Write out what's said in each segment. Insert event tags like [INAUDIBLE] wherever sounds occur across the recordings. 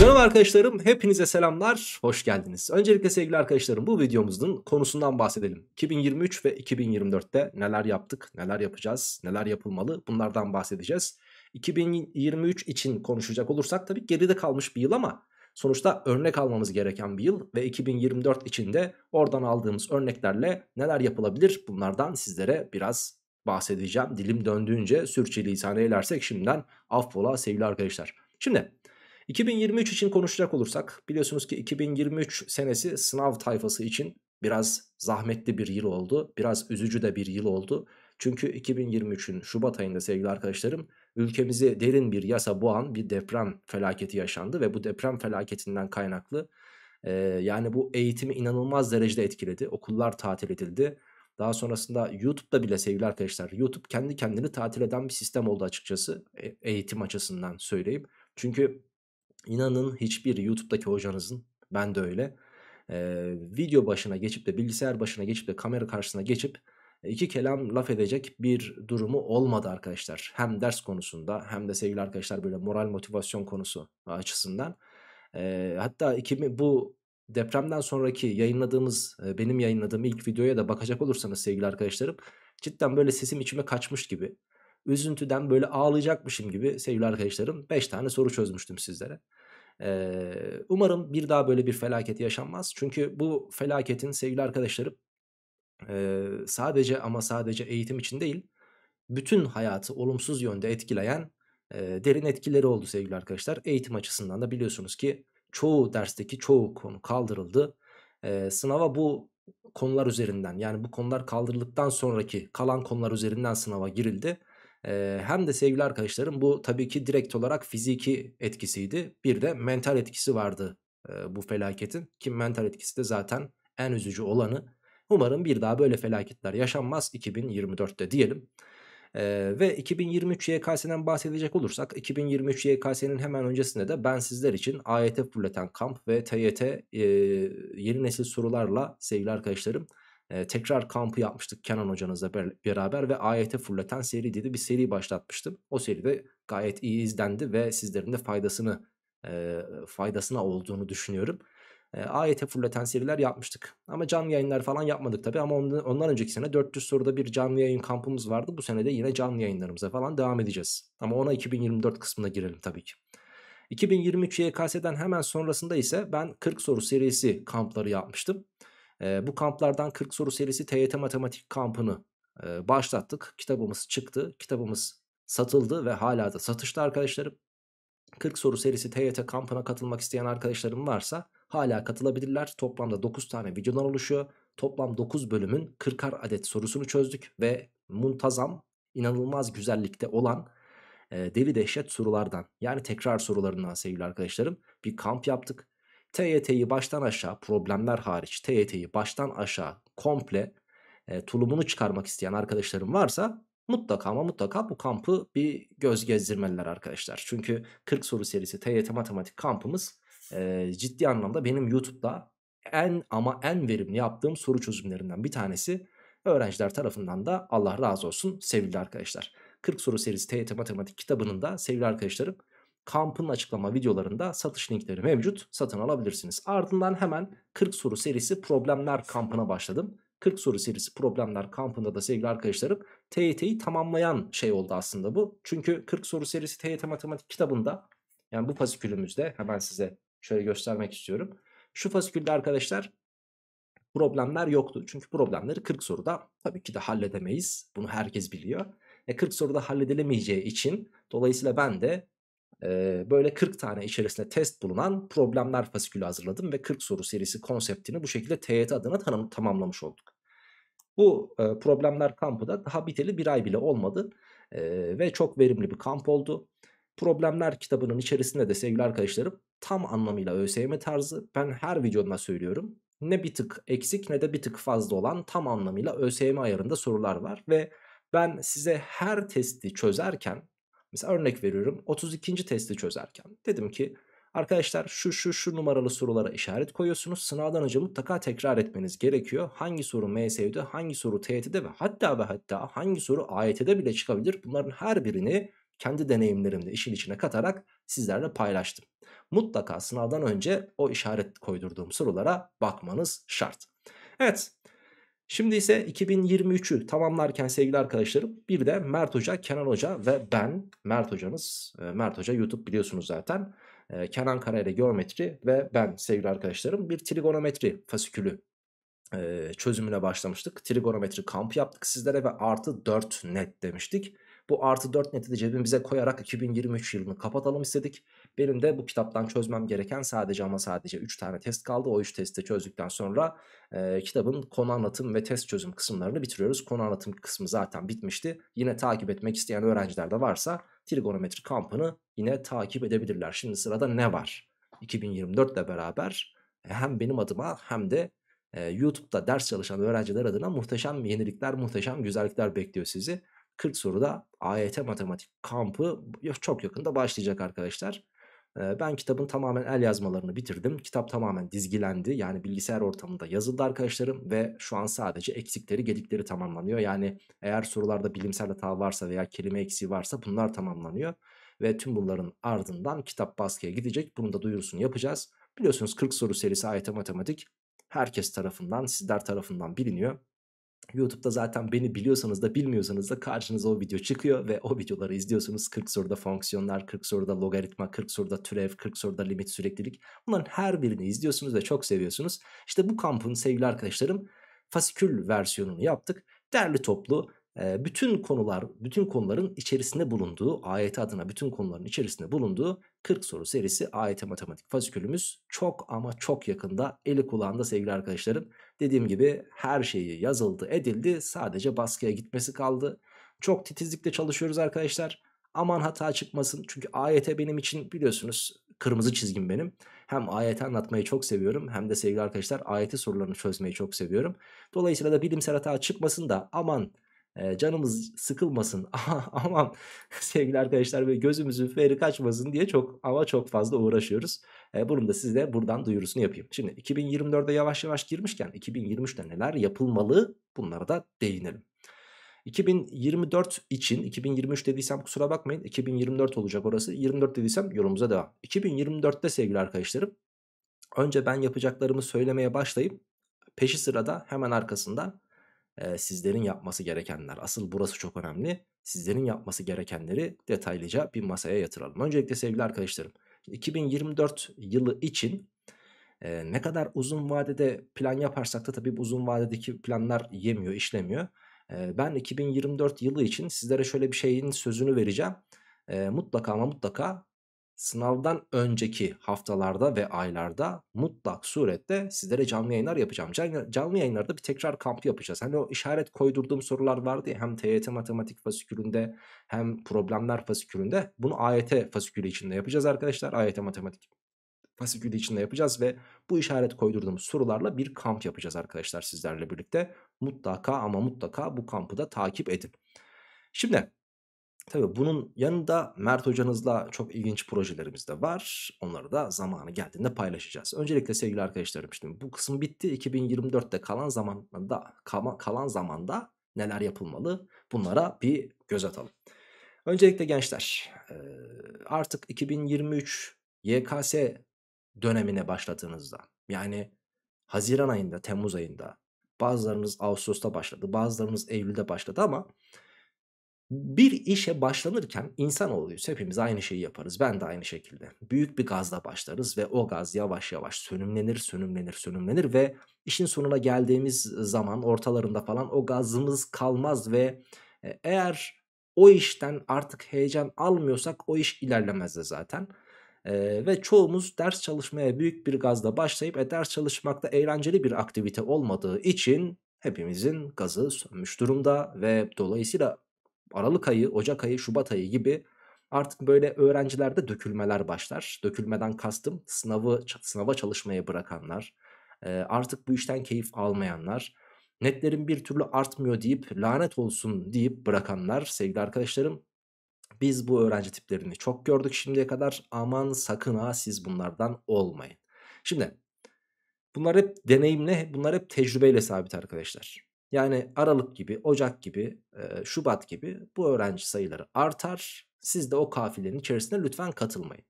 Canım arkadaşlarım hepinize selamlar hoş geldiniz. Öncelikle sevgili arkadaşlarım bu videomuzun konusundan bahsedelim. 2023 ve 2024'te neler yaptık, neler yapacağız, neler yapılmalı bunlardan bahsedeceğiz. 2023 için konuşacak olursak tabii geride kalmış bir yıl ama sonuçta örnek almamız gereken bir yıl ve 2024 içinde oradan aldığımız örneklerle neler yapılabilir bunlardan sizlere biraz bahsedeceğim. Dilim döndüğünce sürçülisan eylersek şimdiden affola sevgili arkadaşlar. Şimdi 2023 için konuşacak olursak biliyorsunuz ki 2023 senesi sınav tayfası için biraz zahmetli bir yıl oldu. Biraz üzücü de bir yıl oldu. Çünkü 2023'ün Şubat ayında sevgili arkadaşlarım ülkemizi derin bir yasa boğan bir deprem felaketi yaşandı ve bu deprem felaketinden kaynaklı e, yani bu eğitimi inanılmaz derecede etkiledi. Okullar tatil edildi. Daha sonrasında YouTube'da bile sevgili arkadaşlar YouTube kendi kendini tatil eden bir sistem oldu açıkçası e, eğitim açısından söyleyeyim. Çünkü İnanın hiçbir YouTube'daki hocanızın ben de öyle e, video başına geçip de bilgisayar başına geçip de kamera karşısına geçip e, iki kelam laf edecek bir durumu olmadı arkadaşlar. Hem ders konusunda hem de sevgili arkadaşlar böyle moral motivasyon konusu açısından. E, hatta ikimi, bu depremden sonraki yayınladığımız e, benim yayınladığım ilk videoya da bakacak olursanız sevgili arkadaşlarım cidden böyle sesim içime kaçmış gibi üzüntüden böyle ağlayacakmışım gibi sevgili arkadaşlarım 5 tane soru çözmüştüm sizlere. Ee, umarım bir daha böyle bir felaket yaşanmaz. Çünkü bu felaketin sevgili arkadaşlarım e, sadece ama sadece eğitim için değil bütün hayatı olumsuz yönde etkileyen e, derin etkileri oldu sevgili arkadaşlar. Eğitim açısından da biliyorsunuz ki çoğu dersteki çoğu konu kaldırıldı. E, sınava bu konular üzerinden yani bu konular kaldırıldıktan sonraki kalan konular üzerinden sınava girildi hem de sevgili arkadaşlarım bu tabii ki direkt olarak fiziki etkisiydi. Bir de mental etkisi vardı bu felaketin ki mental etkisi de zaten en üzücü olanı. Umarım bir daha böyle felaketler yaşanmaz 2024'te diyelim. Ee, ve 2023 YKS'den bahsedecek olursak 2023 YKS'nin hemen öncesinde de ben sizler için AYT fırlatan kamp ve TYT e, yeni nesil sorularla sevgili arkadaşlarım ee, tekrar kampı yapmıştık Kenan hocanızla beraber ve AYT fırlatan seri dedi bir seri başlatmıştım. O seride gayet iyi izlendi ve sizlerin de faydasını e, faydasına olduğunu düşünüyorum. E, AYT fırlatan seriler yapmıştık. Ama canlı yayınlar falan yapmadık tabi ama ondan, ondan önceki sene 400 soruda bir canlı yayın kampımız vardı. Bu sene de yine canlı yayınlarımıza falan devam edeceğiz. Ama ona 2024 kısmına girelim tabii ki. 2023 YKS'den hemen sonrasında ise ben 40 soru serisi kampları yapmıştım bu kamplardan 40 soru serisi TYT Matematik kampını başlattık. Kitabımız çıktı. Kitabımız satıldı ve hala da satışta arkadaşlarım. 40 soru serisi TYT kampına katılmak isteyen arkadaşlarım varsa hala katılabilirler. Toplamda 9 tane videodan oluşuyor. Toplam 9 bölümün 40'ar adet sorusunu çözdük ve muntazam, inanılmaz güzellikte olan e, deli dehşet sorulardan yani tekrar sorularından sevgili arkadaşlarım bir kamp yaptık. TYT'yi baştan aşağı problemler hariç TYT'yi baştan aşağı komple e, tulumunu çıkarmak isteyen arkadaşlarım varsa mutlaka ama mutlaka bu kampı bir göz gezdirmeliler arkadaşlar. Çünkü 40 soru serisi TYT matematik kampımız e, ciddi anlamda benim YouTube'da en ama en verimli yaptığım soru çözümlerinden bir tanesi. Öğrenciler tarafından da Allah razı olsun sevgili arkadaşlar. 40 soru serisi TYT matematik kitabının da sevgili arkadaşlarım kampın açıklama videolarında satış linkleri mevcut. Satın alabilirsiniz. Ardından hemen 40 soru serisi problemler kampına başladım. 40 soru serisi problemler kampında da sevgili arkadaşlarım TYT'yi tamamlayan şey oldu aslında bu. Çünkü 40 soru serisi TYT matematik kitabında yani bu fasikülümüzde hemen size şöyle göstermek istiyorum. Şu fasikülde arkadaşlar problemler yoktu. Çünkü problemleri 40 soruda tabii ki de halledemeyiz. Bunu herkes biliyor. E 40 soruda halledilemeyeceği için dolayısıyla ben de e, böyle 40 tane içerisinde test bulunan problemler fasikülü hazırladım ve 40 soru serisi konseptini bu şekilde TYT adına tanım, tamamlamış olduk. Bu e, problemler kampı da daha biteli bir ay bile olmadı e, ve çok verimli bir kamp oldu. Problemler kitabının içerisinde de sevgili arkadaşlarım tam anlamıyla ÖSYM tarzı ben her videomda söylüyorum. Ne bir tık eksik ne de bir tık fazla olan tam anlamıyla ÖSYM ayarında sorular var ve ben size her testi çözerken Mesela örnek veriyorum 32. testi çözerken dedim ki arkadaşlar şu şu şu numaralı sorulara işaret koyuyorsunuz. Sınavdan önce mutlaka tekrar etmeniz gerekiyor. Hangi soru MSV'de, hangi soru TYT'de ve hatta ve hatta hangi soru AYT'de bile çıkabilir. Bunların her birini kendi deneyimlerimde işin içine katarak sizlerle paylaştım. Mutlaka sınavdan önce o işaret koydurduğum sorulara bakmanız şart. Evet Şimdi ise 2023'ü tamamlarken sevgili arkadaşlarım bir de Mert Hoca, Kenan Hoca ve ben Mert Hoca'nız. E, Mert Hoca YouTube biliyorsunuz zaten. E, Kenan Karayla geometri ve ben sevgili arkadaşlarım bir trigonometri fasikülü e, çözümüne başlamıştık. Trigonometri kampı yaptık sizlere ve artı 4 net demiştik. Bu artı 4 neti de cebimize koyarak 2023 yılını kapatalım istedik. Benim de bu kitaptan çözmem gereken sadece ama sadece 3 tane test kaldı. O 3 testi çözdükten sonra e, kitabın konu anlatım ve test çözüm kısımlarını bitiriyoruz. Konu anlatım kısmı zaten bitmişti. Yine takip etmek isteyen öğrenciler de varsa trigonometri kampını yine takip edebilirler. Şimdi sırada ne var? 2024 ile beraber e, hem benim adıma hem de e, YouTube'da ders çalışan öğrenciler adına muhteşem yenilikler, muhteşem güzellikler bekliyor sizi. 40 soruda AYT matematik kampı çok yakında başlayacak arkadaşlar. Ben kitabın tamamen el yazmalarını bitirdim. Kitap tamamen dizgilendi. Yani bilgisayar ortamında yazıldı arkadaşlarım ve şu an sadece eksikleri gedikleri tamamlanıyor. Yani eğer sorularda bilimsel hata varsa veya kelime eksiği varsa bunlar tamamlanıyor. Ve tüm bunların ardından kitap baskıya gidecek. Bunun da duyurusunu yapacağız. Biliyorsunuz 40 soru serisi AYT Matematik herkes tarafından, sizler tarafından biliniyor. YouTube'da zaten beni biliyorsanız da bilmiyorsanız da karşınıza o video çıkıyor ve o videoları izliyorsunuz. 40 soruda fonksiyonlar, 40 soruda logaritma, 40 soruda türev, 40 soruda limit süreklilik. Bunların her birini izliyorsunuz ve çok seviyorsunuz. İşte bu kampın sevgili arkadaşlarım fasikül versiyonunu yaptık. Derli toplu bütün konular, bütün konuların içerisinde bulunduğu, AYT adına bütün konuların içerisinde bulunduğu 40 soru serisi AYT matematik fazikülümüz çok ama çok yakında eli kulağında sevgili arkadaşlarım. Dediğim gibi her şeyi yazıldı, edildi. Sadece baskıya gitmesi kaldı. Çok titizlikle çalışıyoruz arkadaşlar. Aman hata çıkmasın. Çünkü AYT benim için biliyorsunuz kırmızı çizgim benim. Hem AYT anlatmayı çok seviyorum hem de sevgili arkadaşlar AYT sorularını çözmeyi çok seviyorum. Dolayısıyla da bilimsel hata çıkmasın da aman canımız sıkılmasın [LAUGHS] aman sevgili arkadaşlar ve gözümüzün feri kaçmasın diye çok ama çok fazla uğraşıyoruz. E, bunu da size buradan duyurusunu yapayım. Şimdi 2024'e yavaş yavaş girmişken 2023'te neler yapılmalı bunlara da değinelim. 2024 için 2023 dediysem kusura bakmayın 2024 olacak orası 24 dediysem yorumuza devam. 2024'te sevgili arkadaşlarım önce ben yapacaklarımı söylemeye başlayıp peşi sırada hemen arkasında e, sizlerin yapması gerekenler. Asıl burası çok önemli. Sizlerin yapması gerekenleri detaylıca bir masaya yatıralım. Öncelikle sevgili arkadaşlarım 2024 yılı için e, ne kadar uzun vadede plan yaparsak da tabii uzun vadedeki planlar yemiyor, işlemiyor. E, ben 2024 yılı için sizlere şöyle bir şeyin sözünü vereceğim. E, mutlaka ama mutlaka sınavdan önceki haftalarda ve aylarda mutlak surette sizlere canlı yayınlar yapacağım. Can, canlı yayınlarda bir tekrar kamp yapacağız. Hani o işaret koydurduğum sorular vardı ya hem TYT matematik fasikülünde hem problemler fasikülünde. Bunu AYT fasikülü içinde yapacağız arkadaşlar. AYT matematik fasikülü içinde yapacağız ve bu işaret koydurduğum sorularla bir kamp yapacağız arkadaşlar sizlerle birlikte. Mutlaka ama mutlaka bu kampı da takip edin. Şimdi Tabi bunun yanında Mert hocanızla çok ilginç projelerimiz de var. Onları da zamanı geldiğinde paylaşacağız. Öncelikle sevgili arkadaşlarım şimdi bu kısım bitti. 2024'te kalan zamanda kalan zamanda neler yapılmalı? Bunlara bir göz atalım. Öncelikle gençler artık 2023 YKS dönemine başladığınızda yani Haziran ayında, Temmuz ayında bazılarınız Ağustos'ta başladı, bazılarınız Eylül'de başladı ama bir işe başlanırken insan oluyoruz. Hepimiz aynı şeyi yaparız. Ben de aynı şekilde. Büyük bir gazla başlarız ve o gaz yavaş yavaş sönümlenir, sönümlenir, sönümlenir ve işin sonuna geldiğimiz zaman ortalarında falan o gazımız kalmaz ve e, eğer o işten artık heyecan almıyorsak o iş ilerlemez de zaten. Ee, ve çoğumuz ders çalışmaya büyük bir gazla başlayıp e, ders çalışmakta eğlenceli bir aktivite olmadığı için hepimizin gazı sönmüş durumda ve dolayısıyla Aralık ayı, Ocak ayı, Şubat ayı gibi artık böyle öğrencilerde dökülmeler başlar. Dökülmeden kastım sınavı sınava çalışmaya bırakanlar, artık bu işten keyif almayanlar, netlerin bir türlü artmıyor deyip lanet olsun deyip bırakanlar sevgili arkadaşlarım. Biz bu öğrenci tiplerini çok gördük şimdiye kadar aman sakın ha siz bunlardan olmayın. Şimdi bunlar hep deneyimle bunlar hep tecrübeyle sabit arkadaşlar. Yani Aralık gibi, Ocak gibi, Şubat gibi bu öğrenci sayıları artar. Siz de o kafilerin içerisine lütfen katılmayın.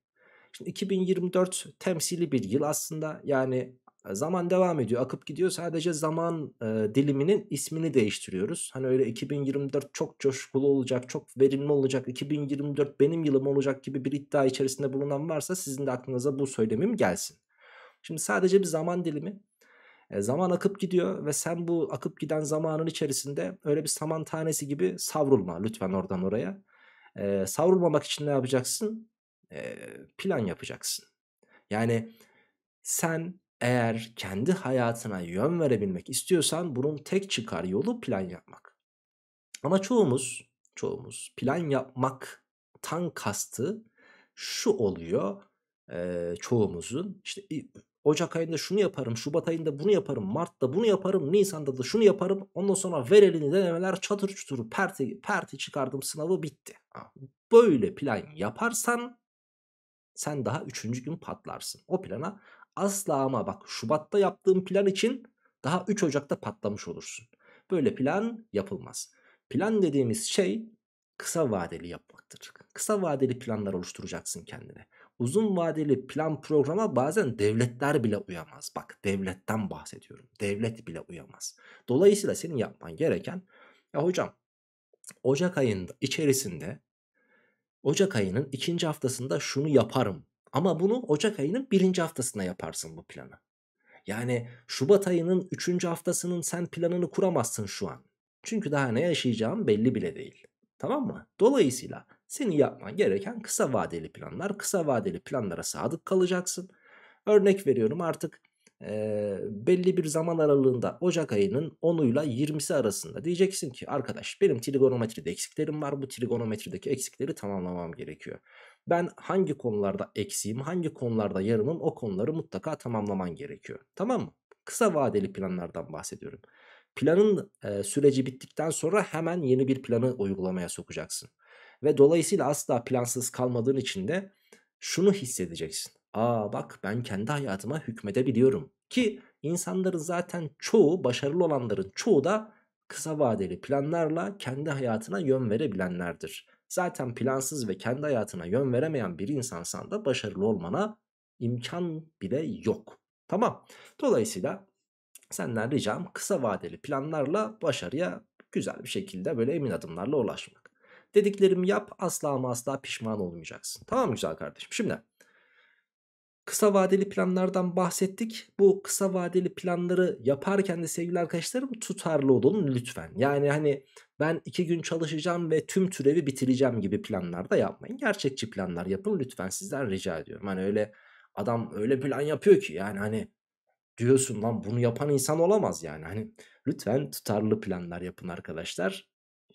Şimdi 2024 temsili bir yıl aslında. Yani e, zaman devam ediyor, akıp gidiyor. Sadece zaman e, diliminin ismini değiştiriyoruz. Hani öyle 2024 çok coşkulu olacak, çok verimli olacak, 2024 benim yılım olacak gibi bir iddia içerisinde bulunan varsa sizin de aklınıza bu söylemim gelsin. Şimdi sadece bir zaman dilimi e, zaman akıp gidiyor ve sen bu akıp giden zamanın içerisinde öyle bir saman tanesi gibi savrulma lütfen oradan oraya. E, savrulmamak için ne yapacaksın? E, plan yapacaksın. Yani sen eğer kendi hayatına yön verebilmek istiyorsan bunun tek çıkar yolu plan yapmak. Ama çoğumuz, çoğumuz plan yapmaktan kastı şu oluyor e, çoğumuzun işte Ocak ayında şunu yaparım, Şubat ayında bunu yaparım, Mart'ta bunu yaparım, Nisan'da da şunu yaparım. Ondan sonra ver elini denemeler çatır çutur perti, perti çıkardım sınavı bitti. Böyle plan yaparsan sen daha üçüncü gün patlarsın. O plana asla ama bak Şubat'ta yaptığın plan için daha 3 Ocak'ta patlamış olursun. Böyle plan yapılmaz. Plan dediğimiz şey kısa vadeli yapmaktır. Kısa vadeli planlar oluşturacaksın kendine uzun vadeli plan programa bazen devletler bile uyamaz. Bak devletten bahsediyorum. Devlet bile uyamaz. Dolayısıyla senin yapman gereken ya hocam Ocak ayında içerisinde Ocak ayının ikinci haftasında şunu yaparım. Ama bunu Ocak ayının birinci haftasına yaparsın bu planı. Yani Şubat ayının üçüncü haftasının sen planını kuramazsın şu an. Çünkü daha ne yaşayacağım belli bile değil. Tamam mı? Dolayısıyla senin yapman gereken kısa vadeli planlar. Kısa vadeli planlara sadık kalacaksın. Örnek veriyorum artık e, belli bir zaman aralığında Ocak ayının 10'uyla 20'si arasında diyeceksin ki arkadaş benim trigonometride eksiklerim var bu trigonometrideki eksikleri tamamlamam gerekiyor. Ben hangi konularda eksiğim hangi konularda yarımım o konuları mutlaka tamamlaman gerekiyor tamam mı? Kısa vadeli planlardan bahsediyorum. Planın e, süreci bittikten sonra hemen yeni bir planı uygulamaya sokacaksın. Ve dolayısıyla asla plansız kalmadığın için de şunu hissedeceksin. Aa bak ben kendi hayatıma hükmedebiliyorum. Ki insanların zaten çoğu başarılı olanların çoğu da kısa vadeli planlarla kendi hayatına yön verebilenlerdir. Zaten plansız ve kendi hayatına yön veremeyen bir insansan da başarılı olmana imkan bile yok. Tamam. Dolayısıyla senden ricam kısa vadeli planlarla başarıya güzel bir şekilde böyle emin adımlarla ulaşma. Dediklerimi yap asla ama asla pişman olmayacaksın. Tamam mı güzel kardeşim? Şimdi kısa vadeli planlardan bahsettik. Bu kısa vadeli planları yaparken de sevgili arkadaşlarım tutarlı olun lütfen. Yani hani ben iki gün çalışacağım ve tüm türevi bitireceğim gibi planlar da yapmayın. Gerçekçi planlar yapın lütfen sizden rica ediyorum. Hani öyle adam öyle plan yapıyor ki yani hani diyorsun lan bunu yapan insan olamaz yani. Hani lütfen tutarlı planlar yapın arkadaşlar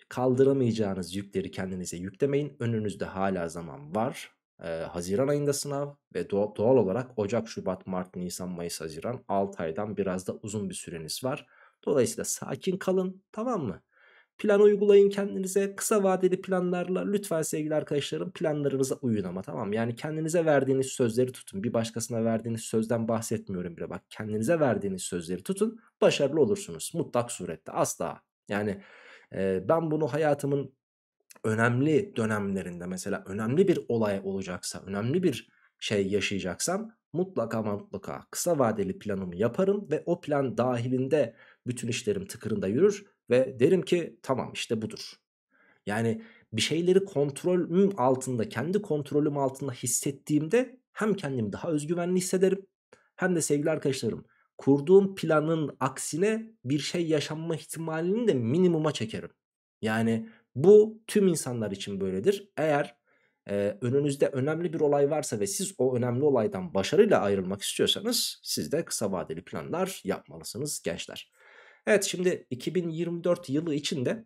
kaldıramayacağınız yükleri kendinize yüklemeyin. Önünüzde hala zaman var. Ee, Haziran ayında sınav ve doğ doğal olarak Ocak, Şubat, Mart, Nisan, Mayıs, Haziran 6 aydan biraz da uzun bir süreniz var. Dolayısıyla sakin kalın tamam mı? Plan uygulayın kendinize kısa vadeli planlarla lütfen sevgili arkadaşlarım planlarınıza uyun ama tamam yani kendinize verdiğiniz sözleri tutun bir başkasına verdiğiniz sözden bahsetmiyorum bile bak kendinize verdiğiniz sözleri tutun başarılı olursunuz mutlak surette asla yani ben bunu hayatımın önemli dönemlerinde mesela önemli bir olay olacaksa, önemli bir şey yaşayacaksam mutlaka mutlaka kısa vadeli planımı yaparım ve o plan dahilinde bütün işlerim tıkırında yürür ve derim ki tamam işte budur. Yani bir şeyleri kontrolüm altında, kendi kontrolüm altında hissettiğimde hem kendimi daha özgüvenli hissederim hem de sevgili arkadaşlarım kurduğum planın aksine bir şey yaşanma ihtimalini de minimuma çekerim. Yani bu tüm insanlar için böyledir. Eğer e, önünüzde önemli bir olay varsa ve siz o önemli olaydan başarıyla ayrılmak istiyorsanız siz de kısa vadeli planlar yapmalısınız gençler. Evet şimdi 2024 yılı içinde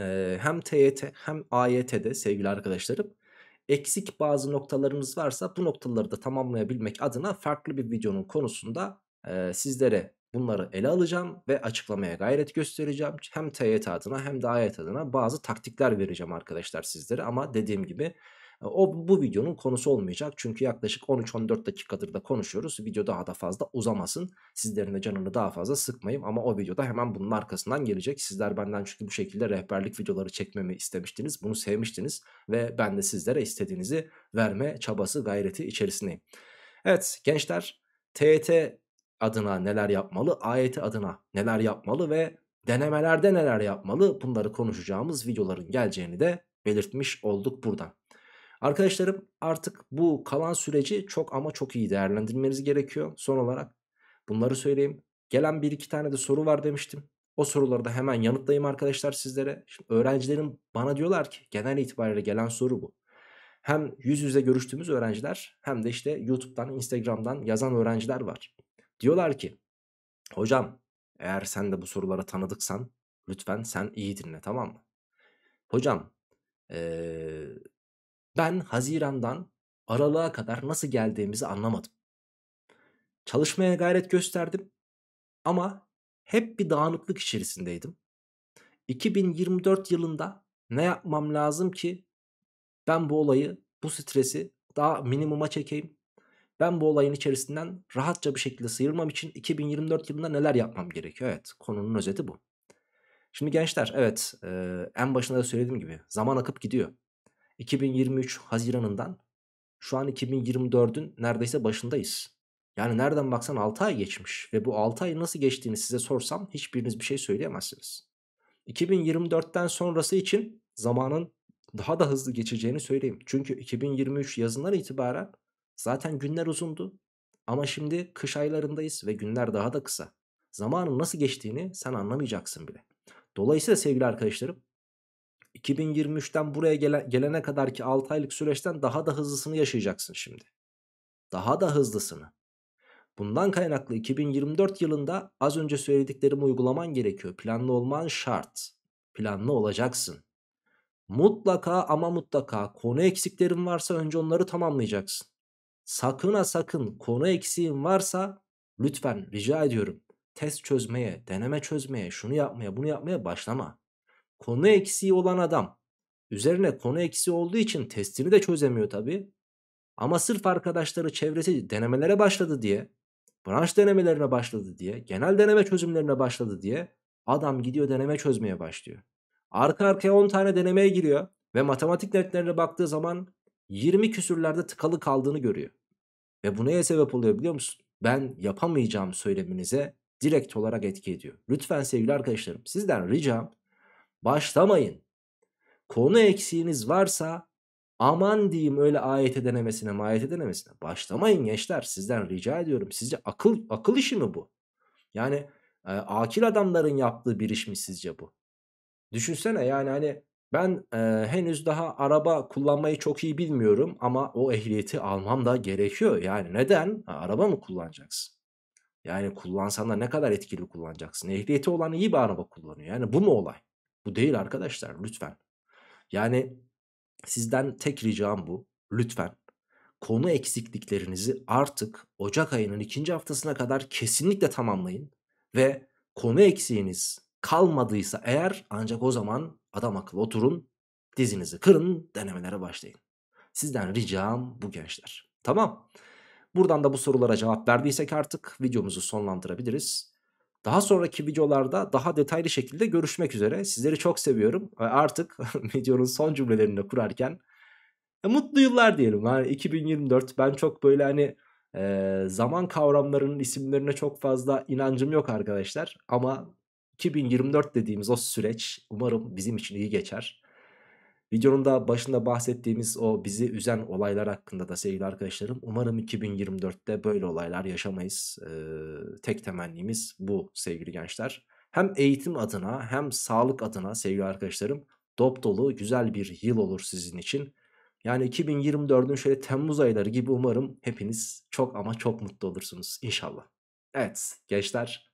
e, hem TYT hem AYT'de sevgili arkadaşlarım eksik bazı noktalarımız varsa bu noktaları da tamamlayabilmek adına farklı bir videonun konusunda e, sizlere bunları ele alacağım ve açıklamaya gayret göstereceğim. Hem TYT adına hem de AYT adına bazı taktikler vereceğim arkadaşlar sizlere ama dediğim gibi o bu videonun konusu olmayacak. Çünkü yaklaşık 13-14 dakikadır da konuşuyoruz. Video daha da fazla uzamasın. Sizlerin de canını daha fazla sıkmayayım. Ama o videoda hemen bunun arkasından gelecek. Sizler benden çünkü bu şekilde rehberlik videoları çekmemi istemiştiniz. Bunu sevmiştiniz. Ve ben de sizlere istediğinizi verme çabası gayreti içerisindeyim. Evet gençler TET adına neler yapmalı, ayeti adına neler yapmalı ve denemelerde neler yapmalı bunları konuşacağımız videoların geleceğini de belirtmiş olduk buradan. Arkadaşlarım artık bu kalan süreci çok ama çok iyi değerlendirmeniz gerekiyor son olarak. Bunları söyleyeyim. Gelen bir iki tane de soru var demiştim. O soruları da hemen yanıtlayayım arkadaşlar sizlere. Şimdi öğrencilerim bana diyorlar ki genel itibariyle gelen soru bu. Hem yüz yüze görüştüğümüz öğrenciler hem de işte YouTube'dan, Instagram'dan yazan öğrenciler var. Diyorlar ki hocam eğer sen de bu sorulara tanıdıksan lütfen sen iyi dinle tamam mı? Hocam ee, ben Haziran'dan aralığa kadar nasıl geldiğimizi anlamadım. Çalışmaya gayret gösterdim ama hep bir dağınıklık içerisindeydim. 2024 yılında ne yapmam lazım ki ben bu olayı, bu stresi daha minimuma çekeyim ben bu olayın içerisinden rahatça bir şekilde sıyrılmam için 2024 yılında neler yapmam gerekiyor? Evet konunun özeti bu. Şimdi gençler evet e, en başında da söylediğim gibi zaman akıp gidiyor. 2023 Haziran'ından şu an 2024'ün neredeyse başındayız. Yani nereden baksan 6 ay geçmiş ve bu 6 ay nasıl geçtiğini size sorsam hiçbiriniz bir şey söyleyemezsiniz. 2024'ten sonrası için zamanın daha da hızlı geçeceğini söyleyeyim. Çünkü 2023 yazından itibaren Zaten günler uzundu ama şimdi kış aylarındayız ve günler daha da kısa. Zamanın nasıl geçtiğini sen anlamayacaksın bile. Dolayısıyla sevgili arkadaşlarım 2023'ten buraya gelene kadar ki 6 aylık süreçten daha da hızlısını yaşayacaksın şimdi. Daha da hızlısını. Bundan kaynaklı 2024 yılında az önce söylediklerimi uygulaman gerekiyor. Planlı olman şart. Planlı olacaksın. Mutlaka ama mutlaka konu eksiklerin varsa önce onları tamamlayacaksın. Sakına sakın konu eksiğim varsa lütfen rica ediyorum. Test çözmeye, deneme çözmeye, şunu yapmaya, bunu yapmaya başlama. Konu eksiği olan adam üzerine konu eksiği olduğu için testini de çözemiyor tabii. Ama sırf arkadaşları çevresi denemelere başladı diye, branş denemelerine başladı diye, genel deneme çözümlerine başladı diye adam gidiyor deneme çözmeye başlıyor. Arka arkaya 10 tane denemeye giriyor ve matematik netlerine baktığı zaman 20 küsürlerde tıkalı kaldığını görüyor. Ve bu neye sebep oluyor biliyor musun? Ben yapamayacağım söyleminize direkt olarak etki ediyor. Lütfen sevgili arkadaşlarım sizden ricam başlamayın. Konu eksiğiniz varsa aman diyeyim öyle ayete denemesine mayete denemesine başlamayın gençler sizden rica ediyorum. Sizce akıl, akıl işi mi bu? Yani e, akil adamların yaptığı bir iş mi sizce bu? Düşünsene yani hani ben e, henüz daha araba kullanmayı çok iyi bilmiyorum ama o ehliyeti almam da gerekiyor. Yani neden? araba mı kullanacaksın? Yani kullansan da ne kadar etkili kullanacaksın? Ehliyeti olan iyi bir araba kullanıyor. Yani bu mu olay? Bu değil arkadaşlar lütfen. Yani sizden tek ricam bu. Lütfen konu eksikliklerinizi artık Ocak ayının ikinci haftasına kadar kesinlikle tamamlayın. Ve konu eksiğiniz kalmadıysa eğer ancak o zaman adam akıllı oturun dizinizi kırın denemelere başlayın. Sizden ricam bu gençler. Tamam. Buradan da bu sorulara cevap verdiysek artık videomuzu sonlandırabiliriz. Daha sonraki videolarda daha detaylı şekilde görüşmek üzere. Sizleri çok seviyorum. Ve artık [LAUGHS] videonun son cümlelerini kurarken e, mutlu yıllar diyelim. Yani 2024 ben çok böyle hani e, zaman kavramlarının isimlerine çok fazla inancım yok arkadaşlar. Ama 2024 dediğimiz o süreç umarım bizim için iyi geçer. Videonun da başında bahsettiğimiz o bizi üzen olaylar hakkında da sevgili arkadaşlarım umarım 2024'te böyle olaylar yaşamayız. Ee, tek temennimiz bu sevgili gençler. Hem eğitim adına hem sağlık adına sevgili arkadaşlarım dop dolu güzel bir yıl olur sizin için. Yani 2024'ün şöyle Temmuz ayları gibi umarım hepiniz çok ama çok mutlu olursunuz inşallah. Evet gençler